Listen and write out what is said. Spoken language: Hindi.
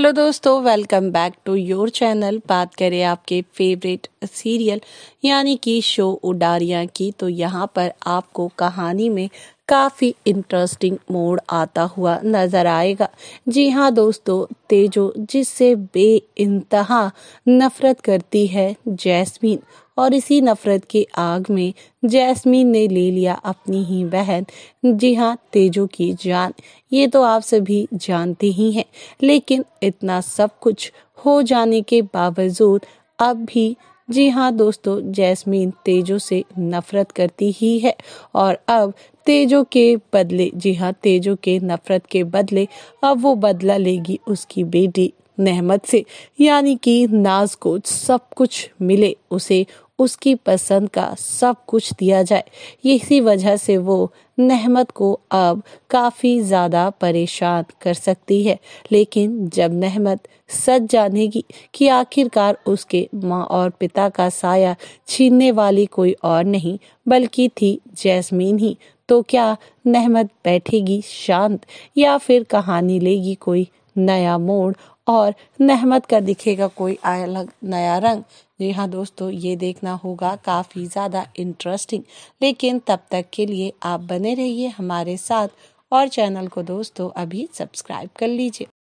हेलो दोस्तों welcome back to your channel बात करें आपके फेवरेट सीरियल यानी कि शो उडारिया की तो यहाँ पर आपको कहानी में काफ़ी इंटरेस्टिंग मोड़ आता हुआ नज़र आएगा जी हाँ दोस्तों तेजो जिससे बे नफ़रत करती है जैस्मीन और इसी नफरत की आग में जैस्मीन ने ले लिया अपनी ही बहन जी हाँ तेजो की जान ये तो आप सभी जानते ही हैं लेकिन इतना सब कुछ हो जाने के बावजूद अब भी जी हाँ दोस्तों जैस्मीन तेजो से नफरत करती ही है और अब तेजो के बदले जी हाँ तेजो के नफरत के बदले अब वो बदला लेगी उसकी बेटी नहमत से यानी कि नाज को सब कुछ मिले उसे उसकी पसंद का सब कुछ दिया जाए इसी वजह से वो नहमत को अब काफ़ी ज़्यादा परेशान कर सकती है लेकिन जब नहमत सच जानेगी कि आखिरकार उसके माँ और पिता का साया छीनने वाली कोई और नहीं बल्कि थी जैस्मीन ही तो क्या नहमत बैठेगी शांत या फिर कहानी लेगी कोई नया मोड़ और नहमत का दिखेगा कोई अलग नया रंग जी हाँ दोस्तों ये देखना होगा काफ़ी ज़्यादा इंटरेस्टिंग लेकिन तब तक के लिए आप बने रहिए हमारे साथ और चैनल को दोस्तों अभी सब्सक्राइब कर लीजिए